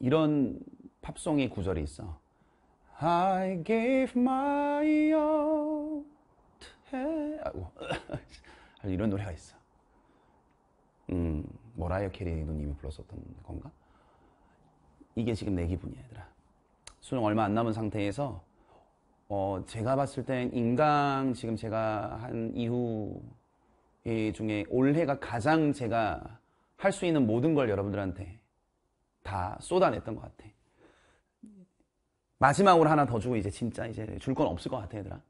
이런 팝송의 구절이 있어. I gave my all 아이고, 이런 노래가 있어. 음, 뭐라이어 캐리 누님이 불렀었던 건가? 이게 지금 내 기분이야, 얘들아. 수능 얼마 안 남은 상태에서, 어, 제가 봤을 땐 인강 지금 제가 한 이후 중에 올해가 가장 제가 할 수 있는 모든 걸 여러분들한테 다 쏟아냈던 것 같아. 마지막으로 하나 더 주고 이제 진짜 이제 줄 건 없을 것 같아 얘들아.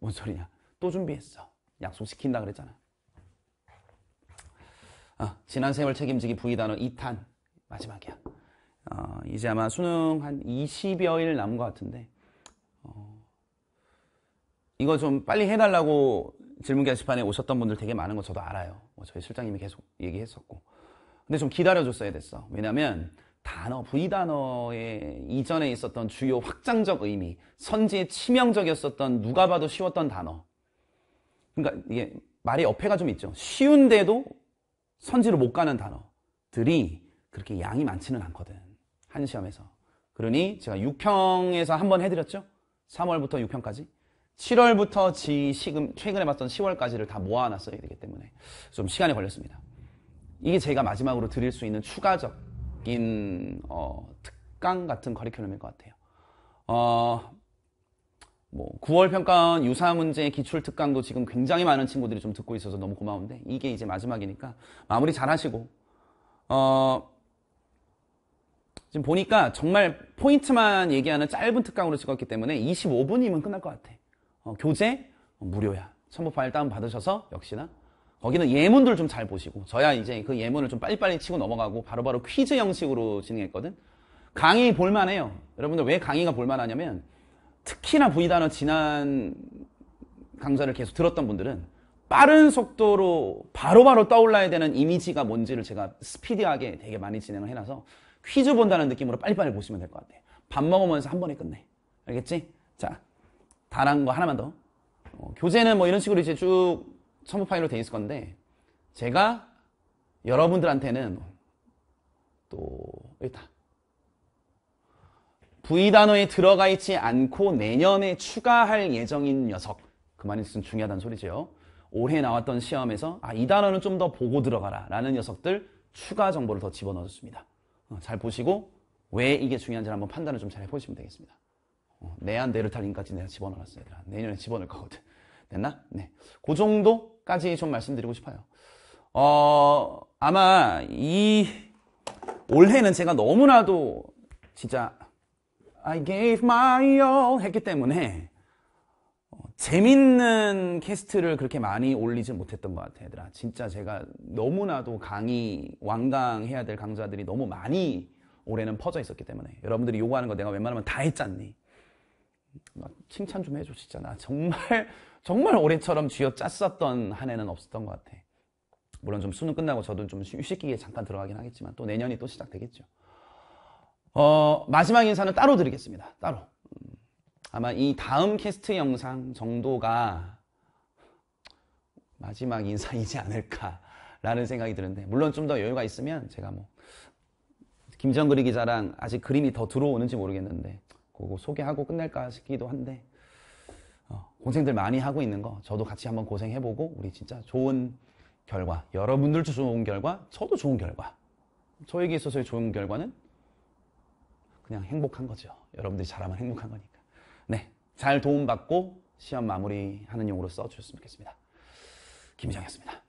뭔 소리냐. 또 준비했어. 약속시킨다 그랬잖아. 아, 지난 세월 책임지기 부의 단어 2탄 마지막이야. 어, 이제 아마 수능 한 20여일 남은 것 같은데 어, 이거 좀 빨리 해달라고 질문 게시판에 오셨던 분들 되게 많은 거 저도 알아요. 뭐 저희 실장님이 계속 얘기했었고 근데 좀 기다려줬어야 됐어. 왜냐면 단어, V단어의 이전에 있었던 주요 확장적 의미, 선지의 치명적이었었던 누가 봐도 쉬웠던 단어. 그러니까 이게 말이 옆에가 좀 있죠. 쉬운데도 선지로 못 가는 단어들이 그렇게 양이 많지는 않거든. 한 시험에서. 그러니 제가 6평에서 한번 해드렸죠. 3월부터 6평까지. 7월부터 지금 최근에 봤던 10월까지를 다 모아놨어야 되기 때문에 좀 시간이 걸렸습니다. 이게 제가 마지막으로 드릴 수 있는 추가적 전반 어, 특강 같은 커리큘럼일 것 같아요. 어, 뭐 9월 평가원 유사 문제 기출 특강도 지금 굉장히 많은 친구들이 좀 듣고 있어서 너무 고마운데 이게 이제 마지막이니까 마무리 잘 하시고 어, 지금 보니까 정말 포인트만 얘기하는 짧은 특강으로 찍었기 때문에 25분이면 끝날 것 같아. 어, 교재 무료야. 첨부 파일 다운 받으셔서 역시나 거기는 예문들 좀 잘 보시고 저야 이제 그 예문을 좀 빨리빨리 치고 넘어가고 바로바로 바로 퀴즈 형식으로 진행했거든. 강의 볼만해요. 여러분들 왜 강의가 볼만하냐면 특히나 V단어 지난 강좌를 계속 들었던 분들은 빠른 속도로 바로바로 바로 떠올라야 되는 이미지가 뭔지를 제가 스피디하게 되게 많이 진행을 해놔서 퀴즈 본다는 느낌으로 빨리빨리 보시면 될 것 같아요. 밥 먹으면서 한 번에 끝내. 알겠지? 자, 다른 거 하나만 더. 어, 교재는 뭐 이런 식으로 이제 쭉 첨부 파일로 돼 있을 건데 제가 여러분들한테는 또 일단 V 단어에 들어가 있지 않고 내년에 추가할 예정인 녀석 그 말이 무슨 중요하다는 소리죠 올해 나왔던 시험에서 아, 이 단어는 좀 더 보고 들어가라 라는 녀석들 추가 정보를 더 집어넣어줬습니다 어, 잘 보시고 왜 이게 중요한지 한번 판단을 좀 잘 해보시면 되겠습니다 어, 내한 데르탈인까지 네 내가 집어넣었어요 내년에 집어넣을 거거든 됐나? 네. 그 정도 까지 좀 말씀드리고 싶어요. 어, 아마 이 올해는 제가 너무나도 진짜 I gave my all 했기 때문에 어, 재밌는 캐스트를 그렇게 많이 올리지 못했던 것 같아, 요 얘들아. 진짜 제가 너무나도 강의, 왕강해야 될 강좌들이 너무 많이 올해는 퍼져 있었기 때문에. 여러분들이 요구하는 거 내가 웬만하면 다 했잖니. 칭찬 좀 해줘, 진짜. 나 정말 정말 올해처럼 쥐어짰었던 한 해는 없었던 것 같아. 물론 좀 수능 끝나고 저도 좀 휴식기에 잠깐 들어가긴 하겠지만 또 내년이 또 시작되겠죠. 어, 마지막 인사는 따로 드리겠습니다. 따로. 음, 아마 이 다음 캐스트 영상 정도가 마지막 인사이지 않을까라는 생각이 드는데 물론 좀 더 여유가 있으면 제가 뭐김정글이 기자랑 아직 그림이 더 들어오는지 모르겠는데 그거 소개하고 끝낼까 싶기도 한데 어, 고생들 많이 하고 있는 거 저도 같이 한번 고생해보고 우리 진짜 좋은 결과 여러분들도 좋은 결과 저도 좋은 결과 저에게 있어서의 좋은 결과는 그냥 행복한 거죠 여러분들이 잘하면 행복한 거니까 네 잘 도움받고 시험 마무리하는 용으로 써주셨으면 좋겠습니다 김희정이었습니다